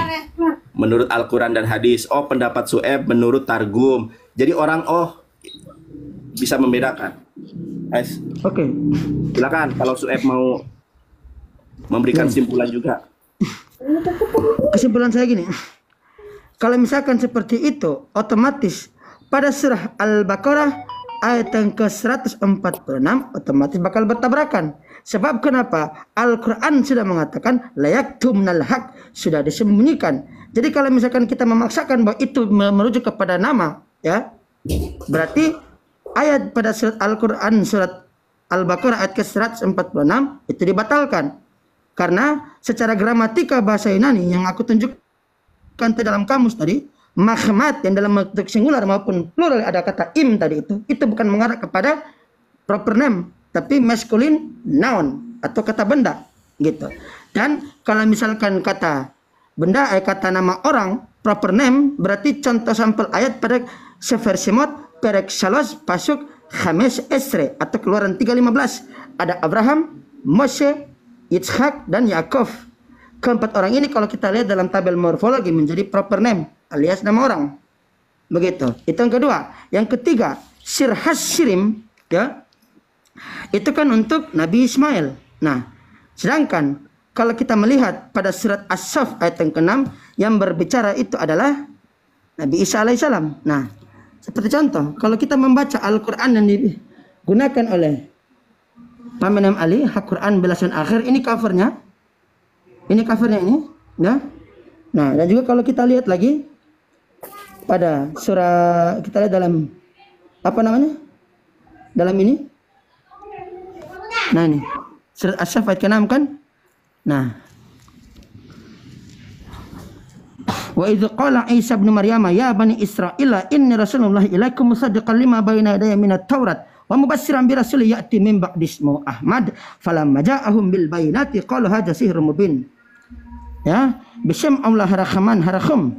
Menurut Al-Qur'an dan hadis, oh pendapat Sueb menurut Targum. Jadi orang oh bisa membedakan. Oke. Okay. Silakan kalau Sueb mau memberikan kesimpulan juga. Kesimpulan saya gini. Kalau misalkan seperti itu, otomatis pada surah Al-Baqarah ayat yang ke-146 otomatis bakal bertabrakan. Sebab kenapa? Al-Quran sudah mengatakan layak tumnal hak sudah disembunyikan. Jadi kalau misalkan kita memaksakan bahwa itu merujuk kepada nama, ya, berarti ayat pada surat Al-Quran surat Al-Baqarah ayat ke-146 itu dibatalkan. Karena secara gramatika bahasa Yunani yang aku tunjukkan ke dalam kamus tadi, mahmat yang dalam bentuk singular maupun plural ada kata im tadi itu, itu bukan mengarah kepada proper name, tapi masculine noun atau kata benda gitu. Dan kalau misalkan kata benda eh, kata nama orang proper name berarti contoh sampel ayat pada seversimot perek salos pasuk khames Esre atau keluaran 315 ada Abraham, Moshe, Yitzhak dan Yakov. Keempat orang ini kalau kita lihat dalam tabel morfologi menjadi proper name alias nama orang. Begitu. Itu yang kedua. Yang ketiga, sirhas sirim ya. Itu kan untuk Nabi Ismail. Nah, sedangkan kalau kita melihat pada surat as ayat yang ke yang berbicara itu adalah Nabi Isa alaihissalam. Nah, seperti contoh, kalau kita membaca Al-Qur'an yang digunakan oleh Pamanam Ali hak Quran belasan akhir ini covernya ini covernya ini ya nah dan juga kalau kita lihat lagi pada surah kita lihat dalam apa namanya dalam ini nah ini surat Asyaf ayat ke-6 kan nah Wa idh qala Isa ibn Maryam ya bani Israila inni rasulullah ilaikum musaddiqan lima bayna yadayya minat Taurat wa mubashiran bi rasul ya'ti min ba'di Ahmad falamma ja'ahum bil bayinati qalu hadza sihr mubin ya bisam Allah rahman rahim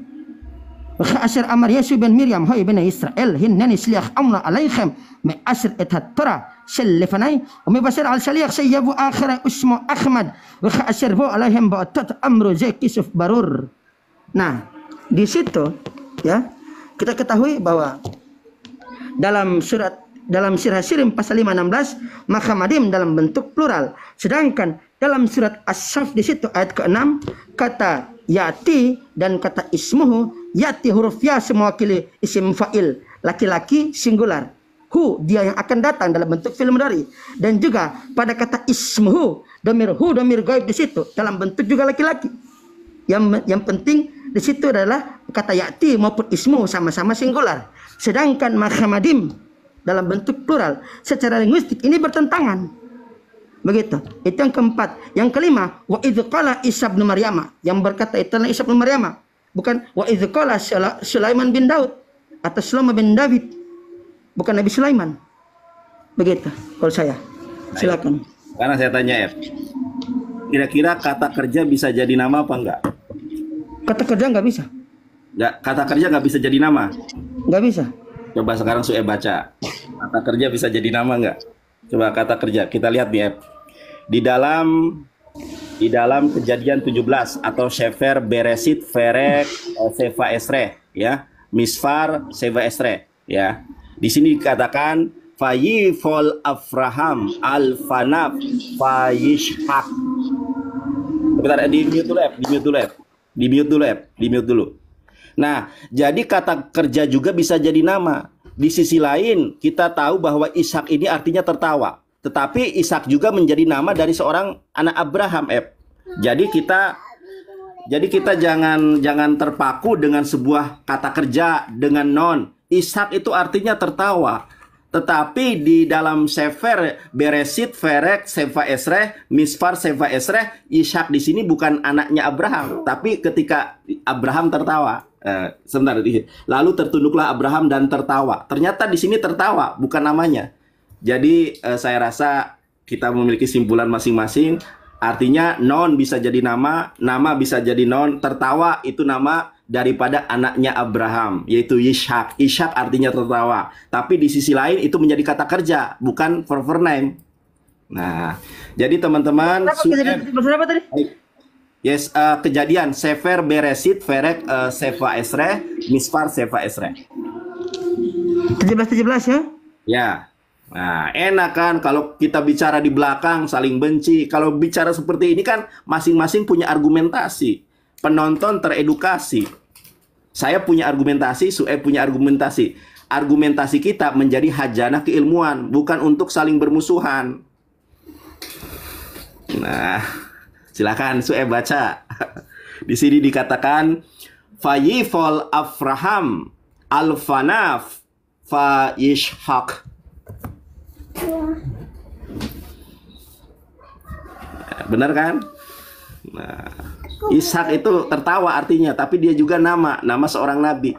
wa asyr amr yasu bin miryam hay bin israel hinna nisliakh amna alaykum ma asyr itatra shallifani wa mubashir al shaliakh sayyabu akhir ismu Ahmad wa asyr fu alaihim ba'tat amru zaykisuf barur nah di situ ya kita ketahui bahwa dalam surat dalam surah sirim pasal 516 maka madim dalam bentuk plural. Sedangkan dalam surat as di situ ayat ke-6 kata yati dan kata ismuhu yati huruf ya semua kili isim fa'il laki-laki singular hu dia yang akan datang dalam bentuk film dari dan juga pada kata ismuhu damir hu damir gaib di situ dalam bentuk juga laki-laki yang yang penting di situ adalah kata yati maupun ismu sama-sama singular sedangkan mahamadim dalam bentuk plural secara linguistik ini bertentangan. Begitu. Itu yang keempat. Yang kelima, wa isab Isa bin Maryam yang berkata itu adalah Isa bin Maryam, bukan wa idqala Sulaiman bin Daud atau Sulaiman bin David. Bukan Nabi Sulaiman. Begitu kalau saya. Silakan. Karena saya tanya ya. Kira-kira kata kerja bisa jadi nama apa enggak? Kata kerja enggak bisa. Enggak, kata kerja enggak bisa jadi nama. Enggak bisa. Coba sekarang Sue baca. Kata kerja bisa jadi nama nggak? Coba kata kerja. Kita lihat di app. Di dalam di dalam kejadian 17 atau sefer Beresit Ferek Seva Esre ya Misfar Seva Esre ya di sini dikatakan Fayifol Afraham Al Fanaf Fayishak sebentar eh, di mute dulu di mute dulu di mute dulu di mute dulu Nah, jadi kata kerja juga bisa jadi nama. Di sisi lain, kita tahu bahwa Ishak ini artinya tertawa. Tetapi Ishak juga menjadi nama dari seorang anak Abraham, Jadi kita jadi kita jangan jangan terpaku dengan sebuah kata kerja dengan non. Ishak itu artinya tertawa. Tetapi di dalam Sefer, Beresit, Ferek, Seva Esreh, Misfar, Seva Esreh, Ishak di sini bukan anaknya Abraham. Tapi ketika Abraham tertawa, eh, sebentar dikit. Lalu tertunduklah Abraham dan tertawa. Ternyata di sini tertawa bukan namanya. Jadi eh, saya rasa kita memiliki simpulan masing-masing. Artinya non bisa jadi nama, nama bisa jadi non, tertawa itu nama daripada anaknya Abraham yaitu Ishak. Ishak artinya tertawa. Tapi di sisi lain itu menjadi kata kerja, bukan for name. Nah, jadi teman-teman Kenapa, tadi? Yes, uh, kejadian Sefer Beresit Ferek uh, Sefa Esre Misfar Sefa Esre. 17 17 ya? Ya. Nah, enak kan kalau kita bicara di belakang saling benci. Kalau bicara seperti ini kan masing-masing punya argumentasi. Penonton teredukasi. Saya punya argumentasi, Sue eh, punya argumentasi. Argumentasi kita menjadi hajana keilmuan, bukan untuk saling bermusuhan. Nah, Silakan su'e eh, baca. (laughs) Di sini dikatakan Fayifol Afraham Alfanaf Fayishak. Benar kan? Nah, Ishak itu tertawa artinya, tapi dia juga nama, nama seorang nabi.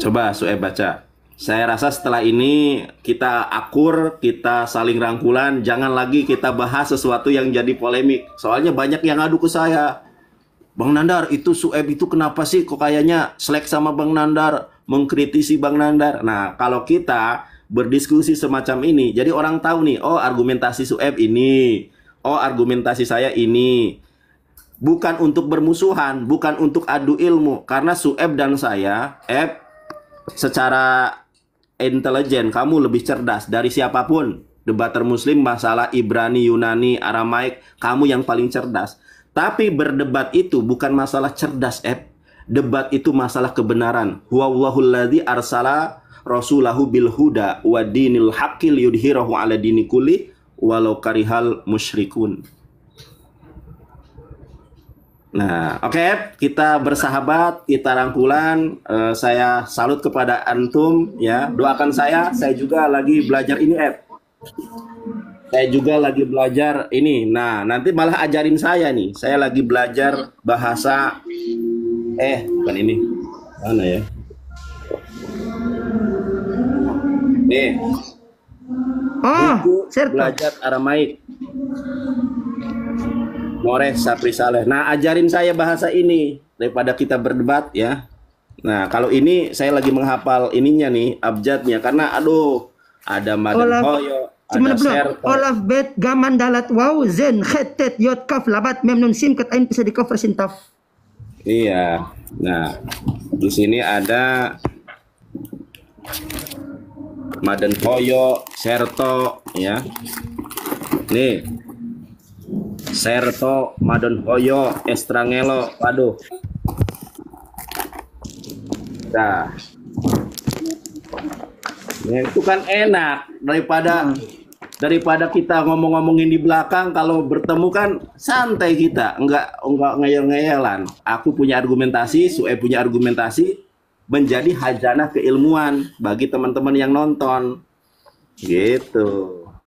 Coba Sueb baca. Saya rasa setelah ini kita akur, kita saling rangkulan, jangan lagi kita bahas sesuatu yang jadi polemik. Soalnya banyak yang ngadu ke saya. Bang Nandar, itu Sueb itu kenapa sih kok kayaknya selek sama Bang Nandar, mengkritisi Bang Nandar. Nah, kalau kita berdiskusi semacam ini, jadi orang tahu nih, oh argumentasi Sueb ini, oh argumentasi saya ini bukan untuk bermusuhan, bukan untuk adu ilmu. Karena Sueb dan saya, Eb secara intelijen, kamu lebih cerdas dari siapapun. Debater muslim masalah Ibrani, Yunani, Aramaik, kamu yang paling cerdas. Tapi berdebat itu bukan masalah cerdas, Eb. Debat itu masalah kebenaran. Huwallahulladzi arsala rasulahu bil huda wa dinil haqqil yudhirahu ala dini walau karihal musyrikun. Nah, oke, okay, kita bersahabat, kita rangkulan. Uh, saya salut kepada antum, ya. Doakan saya, saya juga lagi belajar ini, Ed. Saya juga lagi belajar ini. Nah, nanti malah ajarin saya nih. Saya lagi belajar bahasa eh bukan ini. Mana ya? Nih. Oh, buku belajar Aramaik. Mores Sapri Saleh. Nah, ajarin saya bahasa ini daripada kita berdebat ya. Nah, kalau ini saya lagi menghafal ininya nih, abjadnya karena aduh, ada Madan Olaf, ada Serko. Olaf bet gaman dalat wow zen khetet yot kaf labat mem nun sim ket ain bisa di cover sintaf. Iya. Nah, di sini ada Madan Hoyo, Serto ya. Nih, Serto Madon Hoyo Estrangelo waduh nah ya, itu kan enak daripada hmm. daripada kita ngomong-ngomongin di belakang kalau bertemu kan santai kita enggak enggak ngeyel-ngeyelan aku punya argumentasi Sue punya argumentasi menjadi hajana keilmuan bagi teman-teman yang nonton gitu